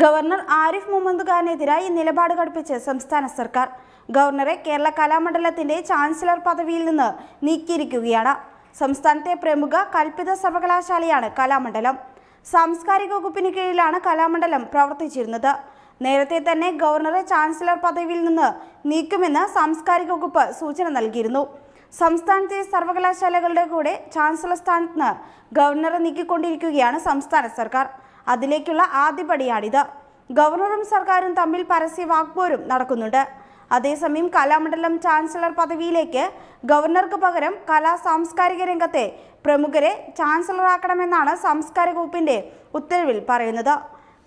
governor Arif Muhammad ഖാനെതിരായി നിലപാട് കടുപ്പിച്ച് സംസ്ഥാന സർക്കാർ ഗവർണറെ കേരള കലാമണ്ഡലത്തിന്റെ ചാൻസലർ പദവിയിൽ നിന്ന് നീക്കിയിരിക്കുകയാണ് സംസ്ഥാനത്തെ പ്രമുഖ കൽപ്പിത സർവകലാശാലയാണ് കലാമണ്ഡലം സാംസ്കാരിക വകുപ്പിന് കീഴിലാണ് കലാമണ്ഡലം പ്രവർത്തിച്ചിരുന്നത് നേരത്തെ തന്നെ ഗവർണറെ ചാൻസലർ പദവിയിൽ നിന്ന് നീക്കുമെന്ന് സാംസ്കാരിക വകുപ്പ് സൂചന നൽകിയിരുന്നു സംസ്ഥാനത്തെ സർവകലാശാലകളുടെ കൂടെ ചാൻസലർ സ്ഥാനത്ത് നിന്ന് ഗവർണറെ നീക്കിക്കൊണ്ടിരിക്കുകയാണ് സംസ്ഥാന സർക്കാർ അതിലേക്കുള്ള ആദ്യപടിയാണിത് ഗവർണറും സർക്കാരും തമ്മിൽ പരസ്യ വാക്പോരും നടക്കുന്നുണ്ട് അതേസമയം കലാമണ്ഡലം ചാൻസലർ പദവിയിലേക്ക് ഗവർണർക്ക് പകരം കലാ സാംസ്കാരിക രംഗത്തെ പ്രമുഖരെ ചാൻസലറാക്കണമെന്നാണ് സാംസ്കാരിക വകുപ്പിന്റെ ഉത്തരവിൽ പറയുന്നത്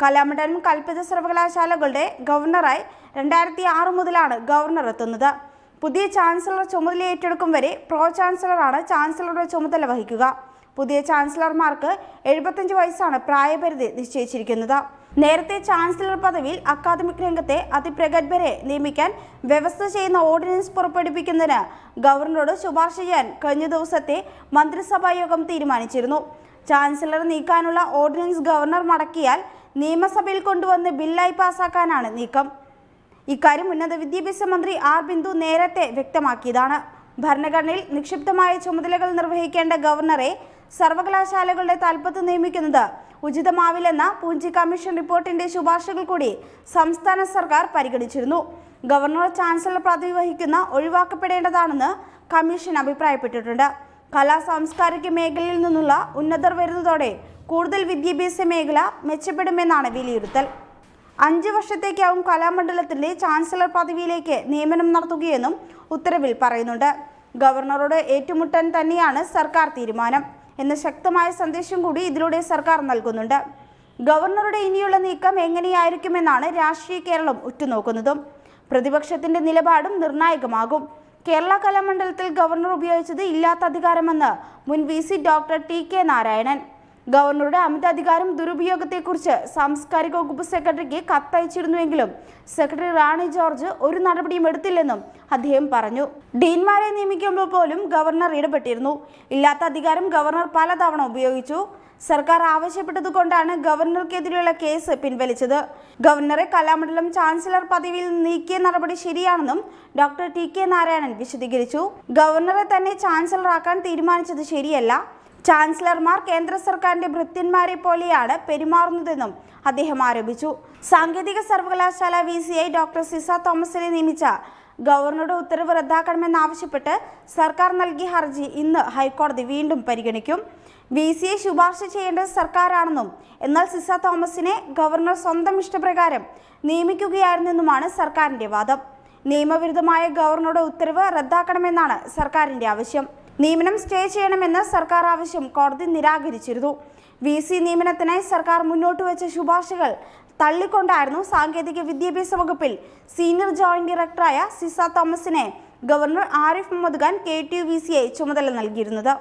കലാമണ്ഡലം കൽപ്പിത സർവകലാശാലകളുടെ ഗവർണറായി രണ്ടായിരത്തി ആറ് മുതലാണ് ഗവർണർ എത്തുന്നത് പുതിയ ചാൻസലർ ചുമതല ഏറ്റെടുക്കും വരെ പ്രോ ചാൻസലറാണ് ചാൻസലറുടെ ചുമതല വഹിക്കുക പുതിയ ചാൻസലർമാർക്ക് എഴുപത്തഞ്ച് വയസ്സാണ് പ്രായപരിധി നിശ്ചയിച്ചിരിക്കുന്നത് നേരത്തെ ചാൻസലർ പദവിയിൽ അക്കാദമിക് രംഗത്തെ അതിപ്രഗത്ഭരെ നിയമിക്കാൻ വ്യവസ്ഥ ചെയ്യുന്ന ഓർഡിനൻസ് പുറപ്പെടുവിക്കുന്നതിന് ഗവർണറോട് ശുപാർശ ചെയ്യാൻ കഴിഞ്ഞ ദിവസത്തെ മന്ത്രിസഭാ യോഗം തീരുമാനിച്ചിരുന്നു ചാൻസലർ നീക്കാനുള്ള ഓർഡിനൻസ് ഗവർണർ മടക്കിയാൽ നിയമസഭയിൽ കൊണ്ടുവന്ന് ബില്ലായി പാസാക്കാനാണ് നീക്കം ഇക്കാര്യം ഉന്നത വിദ്യാഭ്യാസ മന്ത്രി ആർ ബിന്ദു നേരത്തെ വ്യക്തമാക്കിയതാണ് ഭരണഘടനയിൽ നിക്ഷിപ്തമായ ചുമതലകൾ നിർവഹിക്കേണ്ട ഗവർണറെ സർവകലാശാലകളുടെ തലപ്പത്ത് നിയമിക്കുന്നത് ഉചിതമാവില്ലെന്ന പൂഞ്ചി കമ്മീഷൻ റിപ്പോർട്ടിന്റെ ശുപാർശകൾ കൂടി സംസ്ഥാന സർക്കാർ പരിഗണിച്ചിരുന്നു ഗവർണർ ചാൻസലർ പദവി വഹിക്കുന്ന ഒഴിവാക്കപ്പെടേണ്ടതാണെന്ന് കമ്മീഷൻ അഭിപ്രായപ്പെട്ടിട്ടുണ്ട് കലാ സാംസ്കാരിക മേഖലയിൽ നിന്നുള്ള ഉന്നതർ വരുന്നതോടെ കൂടുതൽ വിദ്യാഭ്യാസ മേഖല മെച്ചപ്പെടുമെന്നാണ് വിലയിരുത്തൽ അഞ്ച് വർഷത്തേക്കാവും കലാമണ്ഡലത്തിന്റെ ചാൻസലർ പദവിയിലേക്ക് നിയമനം നടത്തുകയെന്നും ഉത്തരവിൽ പറയുന്നുണ്ട് ഗവർണറോട് ഏറ്റുമുട്ടാൻ തന്നെയാണ് സർക്കാർ തീരുമാനം എന്ന ശക്തമായ സന്ദേശം കൂടി ഇതിലൂടെ സർക്കാർ നൽകുന്നുണ്ട് ഗവർണറുടെ ഇനിയുള്ള നീക്കം എങ്ങനെയായിരിക്കുമെന്നാണ് രാഷ്ട്രീയ കേരളം ഉറ്റുനോക്കുന്നതും പ്രതിപക്ഷത്തിന്റെ നിലപാടും നിർണായകമാകും കേരള കലാമണ്ഡലത്തിൽ ഗവർണർ ഉപയോഗിച്ചത് ഇല്ലാത്ത അധികാരമെന്ന് മുൻ V C doctor T K Narayanan ഗവർണറുടെ അമിതാധികാരം ദുരുപയോഗത്തെക്കുറിച്ച് സാംസ്കാരിക വകുപ്പ് സെക്രട്ടറിക്ക് കത്തയച്ചിരുന്നുവെങ്കിലും സെക്രട്ടറി റാണി ജോർജ് ഒരു നടപടിയും എടുത്തില്ലെന്നും അദ്ദേഹം പറഞ്ഞു ഡീൻമാരെ നിയമിക്കുമ്പോൾ പോലും ഗവർണർ ഇടപെട്ടിരുന്നു ഇല്ലാത്ത അധികാരം ഗവർണർ പലതവണ ഉപയോഗിച്ചു സർക്കാർ ആവശ്യപ്പെട്ടതുകൊണ്ടാണ് ഗവർണർക്കെതിരെയുള്ള കേസ് പിൻവലിച്ചത് ഗവർണറെ കലാമണ്ഡലം ചാൻസലർ പദവിയിൽ നീക്കിയ നടപടി ശരിയാണെന്നും ഡോക്ടർ ടി കെ നാരായണൻ വിശദീകരിച്ചു ഗവർണറെ തന്നെ ചാൻസലറാക്കാൻ തീരുമാനിച്ചത് ശരിയല്ല ചാൻസലർമാർ കേന്ദ്ര സർക്കാരിന്റെ ഭൃത്യന്മാരെ പോലെയാണ് പെരുമാറുന്നതെന്നും അദ്ദേഹം ആരോപിച്ചു സാങ്കേതിക സർവകലാശാല V C I doctor Ciza തോമസിനെ നിയമിച്ച ഗവർണറുടെ ഉത്തരവ് റദ്ദാക്കണമെന്നാവശ്യപ്പെട്ട് സർക്കാർ നൽകിയ ഹർജി ഇന്ന് ഹൈക്കോടതി വീണ്ടും പരിഗണിക്കും വി സി ഐ ശുപാർശ ചെയ്യേണ്ടത് സർക്കാരാണെന്നും എന്നാൽ സിസ തോമസിനെ ഗവർണർ സ്വന്തം ഇഷ്ടപ്രകാരം നിയമിക്കുകയായിരുന്നെന്നുമാണ് സർക്കാരിന്റെ വാദം നിയമവിരുദ്ധമായ ഗവർണറുടെ ഉത്തരവ് റദ്ദാക്കണമെന്നാണ് സർക്കാരിന്റെ ആവശ്യം നിയമനം സ്റ്റേ ചെയ്യണമെന്ന് സർക്കാർ ആവശ്യം കോടതി നിരാകരിച്ചിരുന്നു വി സി നിയമനത്തിനായി സർക്കാർ മുന്നോട്ട് വെച്ച ശുപാർശകൾ തള്ളിക്കൊണ്ടായിരുന്നു സാങ്കേതിക വിദ്യാഭ്യാസ വകുപ്പിൽ സീനിയർ ജോയിന്റ് ഡയറക്ടറായ സിസ തോമസിനെ governor Arif Mohammad Khan K T U V സിയെ ചുമതല നൽകിയിരുന്നത്